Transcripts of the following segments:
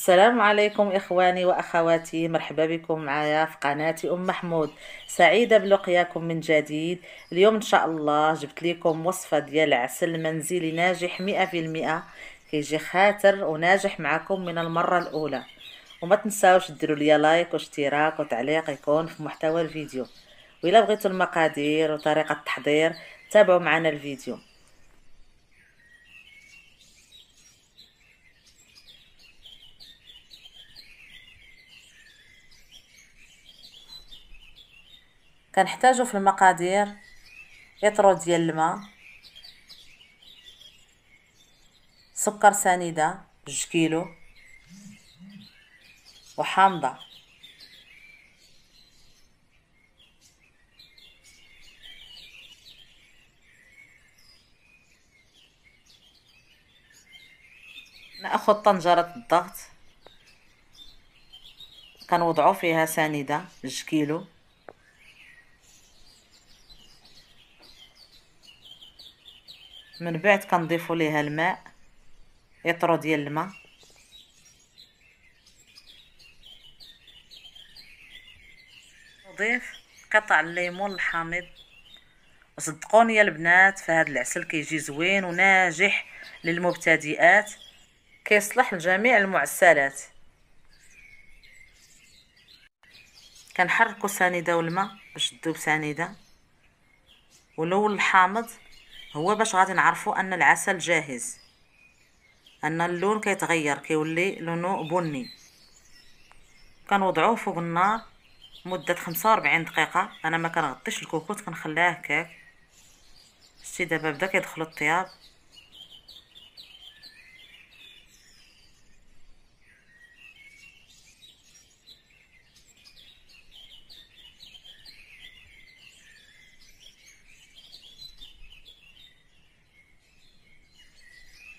السلام عليكم إخواني وأخواتي مرحبا بكم معايا في قناتي أم محمود سعيدة بلقياكم من جديد اليوم إن شاء الله جبت لكم وصفة ديال عسل منزلي ناجح مئة في المئة كيجي خاتر وناجح معكم من المرة الأولى وما تنساوش ديروا لي لايك واشتراك وتعليق يكون في محتوى الفيديو وإلا بغيتوا المقادير وطريقة التحضير تابعوا معنا الفيديو كنحتاجو في المقادير اطرو ديال الماء سكر سنيده جوج كيلو وحامضه ناخذ طنجره الضغط كنوضعو فيها سنيده جوج كيلو من بعد كنضيفوا ليها الماء اطرو ديال الماء نضيف قطع الليمون الحامض صدقوني يا البنات فهاد العسل كيجي زوين وناجح للمبتدئات كيصلح لجميع المعسلات كنحركو سنيده والماء باش تذوب سنيده ولو الحامض هو باش غادي نعرفوا ان العسل جاهز ان اللون كيتغير كيولي لونه بني كنوضعوه فوق النار مده 45 دقيقه انا ما كنغطيش الكوكوت كنخليه هكاك شتي دابا بدا كيدخل الطياب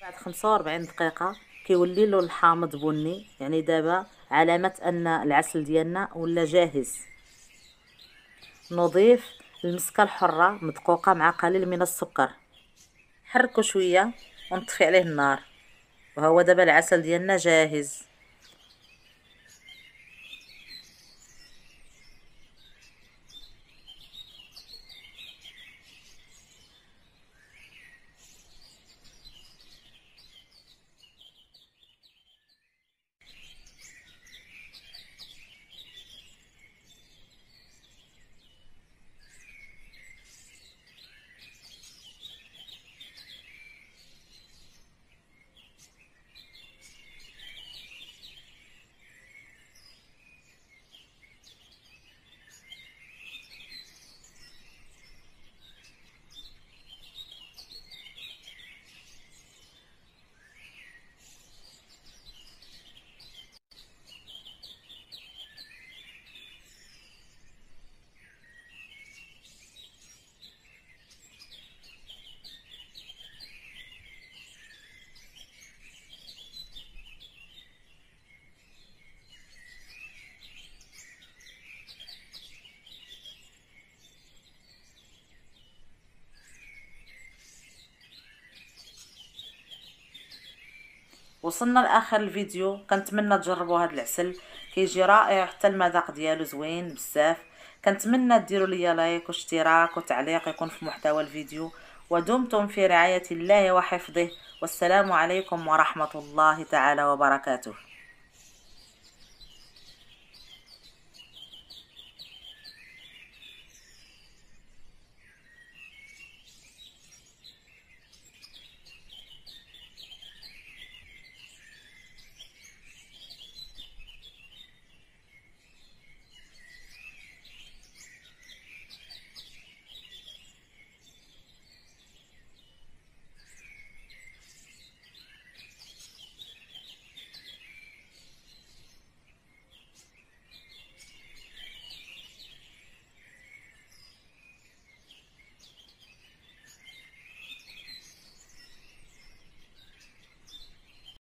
بعد 45 دقيقه كيولي لون الحامض بني يعني دابا علامه ان العسل ديالنا ولا جاهز نضيف المسكه الحره مدقوقه مع قليل من السكر حركو شويه ونطفي عليه النار وهو دابا العسل ديالنا جاهز وصلنا لاخر الفيديو كنتمنى تجربوا هذا العسل كيجي رائع حتى المذاق ديالو زوين بزاف كنتمنى ديروا ليا لايك واشتراك وتعليق يكون في محتوى الفيديو ودمتم في رعايه الله وحفظه والسلام عليكم ورحمه الله تعالى وبركاته